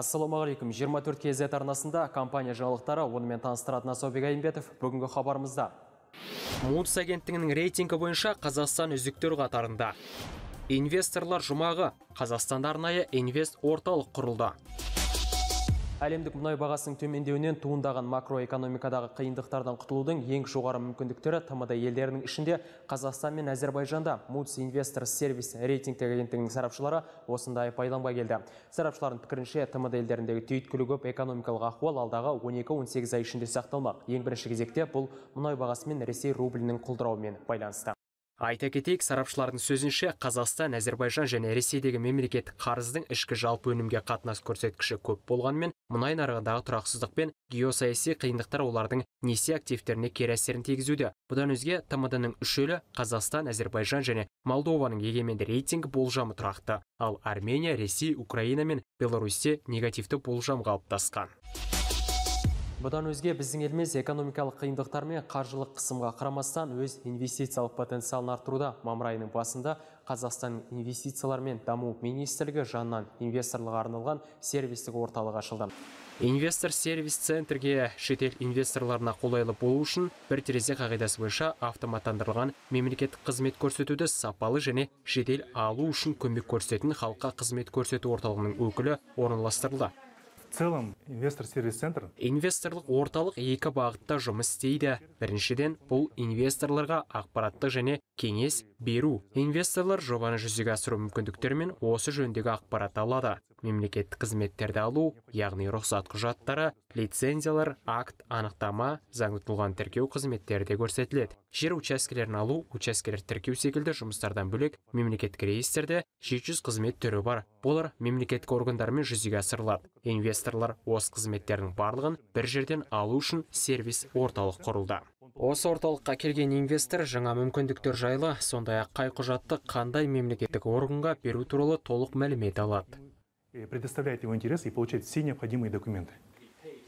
ассалаумағалейкум 24 kz арнасында компания жаңалықтары онымен таныстыратын асаубек айымбетов бүгінгі хабарымызда мудс агенттігінің рейтингі бойынша қазақстан үздіктер қатарында инвесторлар жұмағы қазақстанда арнайы инвест орталық құрылды әлемдік мұнай бағасының төмендеуінен туындаған макроэкономикадағы қиындықтардан құтылудың ең жоғары мүмкіндіктері тмд елдерінің ішінде қазақстан мен әзербайжанда мудс инвестор сервис рейтинг агенттігінің сарапшылары осындай пайдамға келді сарапшылардың пікірінше тмд елдеріндегі түйткілі көп экономикалық ахуал алдағы 12-18 ай ішінде сақталмақ ең бірінші кезекте бұл мұнай бағасы мен ресей рублінің құлдырауымен байланысты айта кетейік сарапшылардың сөзінше қазақстан әзербайжан және ресейдегі мемлекеттік қарыздың ішкі жалпы өнімге қатынас көрсеткіші көп болғанымен мұнай нарығындағы тұрақсыздық пен геосаяси қиындықтар олардың несие активтеріне кері әсерін тигізуде бұдан өзге тмд ның үш елі қазақстан әзербайжан және молдованың егеменді рейтинг болжамы тұрақты ал армения ресей украина мен беларусьте негативті болжам қалыптасқан бұдан өзге біздің еліміз экономикалық қиындықтар мен қаржылық қысымға қарамастан өз инвестициялық потенциалын арттыруда мамыр айының басында Қазақстан инвестициялар мен даму министрлігі жанынан инвесторларға арналған сервистік орталық ашылды. Инвестор сервис центрге шетел инвесторларына қолайлы болу үшін бір терезе қағидасы бойынша автоматтандырылған мемлекеттік қызмет көрсетуді сапалы және жедел алу үшін көмек көрсететін халыққа қызмет көрсету орталығының өкілі орналастырылды целом инвестор сервис центр инвесторлық орталық екі бағытта жұмыс істейді біріншіден бұл инвесторларға ақпараттық және кеңес беру инвесторлар жобаны жүзеге асыру мүмкіндіктері осы жөндегі ақпарат алады мемлекеттік қызметтерді алу яғни рұқсат құжаттары лицензиялар акт анықтама заңды тұлғаны тіркеу қызметтері де көрсетіледі жер учаскелерін алу учаскелер тіркеу секілді жұмыстардан бөлек мемлекеттік реестрде 700 қызмет түрі бар олар мемлекеттік органдармен жүзеге асырылады инвесторлар осы қызметтердің барлығын бір жерден алу үшін сервис орталық құрылды осы орталыққа келген инвестор жаңа мүмкіндіктер жайлы сондай ақ қай құжатты қандай мемлекеттік органға беру туралы толық мәлімет алады э, предоставляет его интересы и получает все необходимые документы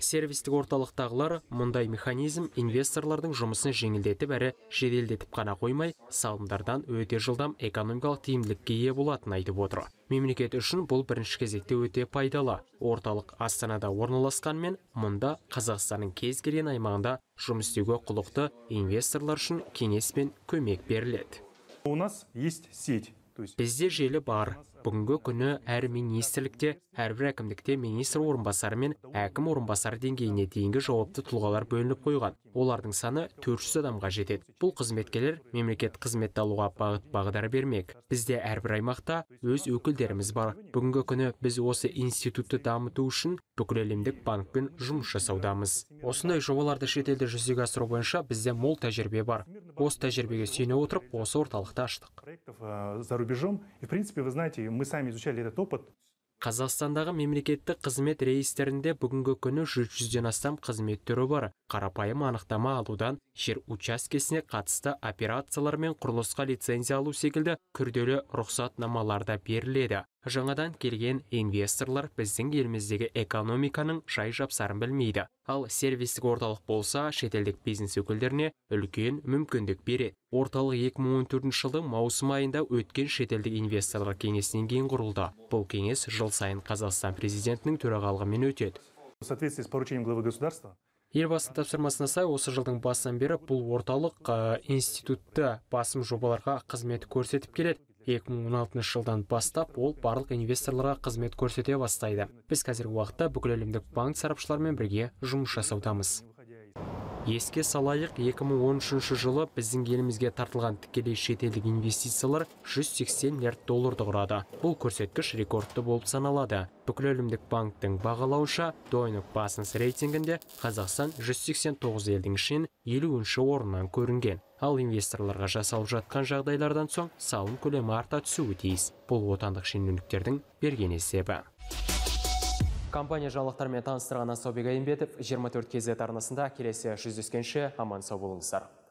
сервистік орталықтағылар мұндай механизм инвесторлардың жұмысын жеңілдетіп әрі жеделдетіп қана қоймай салымдардан өте жылдам экономикалық тиімділікке ие болатынын айтып отыр мемлекет үшін бұл бірінші кезекте өте пайдалы орталық астанада орналасқанмен мұнда қазақстанның кез келген аймағында жұмыс істеуге құлықты инвесторлар үшін кеңес пен көмек беріледі у нас есть сеть бізде желі бар бүгінгі күні әр министрлікте әрбір әкімдікте министр орынбасары мен әкім орынбасары деңгейіне дейінгі жауапты тұлғалар бөлініп қойған олардың саны 400 адамға жетеді бұл қызметкерлер мемлекет қызметті алуға бағыт бағдар бермек бізде әрбір аймақта өз өкілдеріміз бар бүгінгі күні біз осы институтты дамыту үшін бүкіләлемдік банкпен жұмыс жасаудамыз осындай жобаларды шетелде жүзеге асыру бойынша бізде мол тәжірибе бар осы тәжірибеге сүйене отырып осы орталықты аштық э, за рубежом и в принципе вы знаете мы сами изучали этот опыт қазақстандағы мемлекеттік қызмет реестрінде бүгінгі күні жүз жүзден астам қызмет түрі бар қарапайым анықтама алудан жер учаскесіне қатысты операциялар мен құрылысқа лицензия алу секілді күрделі рұқсатнамалар да беріледі жаңадан келген инвесторлар біздің еліміздегі экономиканың жай жапсарын білмейді ал сервистік орталық болса шетелдік бизнес өкілдеріне үлкен мүмкіндік береді орталық 2014 жылдың маусым айында өткен шетелдік инвесторлар кеңесінен кейін құрылды бұл кеңес жыл сайын қазақстан президентінің төрағалығымен өтеді в соответствии с поручением главы государства елбасының тапсырмасына сай осы жылдың басынан бері бұл орталық институтты басым жобаларға қызмет көрсетіп келеді 2016 жылдан бастап ол барлық инвесторларға қызмет көрсете бастайды біз қазіргі уақытта бүкіләлемдік банк сарапшыларымен бірге жұмыс жасаудамыз еске салайық 2013 жылы біздің елімізге тартылған тікелей шетелдік инвестициялар 180 миллиард долларды құрады бұл көрсеткіш рекордты болып саналады бүкіләлемдік банктің бағалауынша дойнг рейтингінде қазақстан 189 елдің ішінен елуінші орыннан көрінген ал инвесторларға жасалып жатқан жағдайлардан соң салым көлемі арта түсуі тиіс бұл отандық шенеуніктердің берген есебі компания жаңалықтармен таныстырған асаубек жиырма 24 кезет арнасында келесі жүздескенше аман сау болыңыздар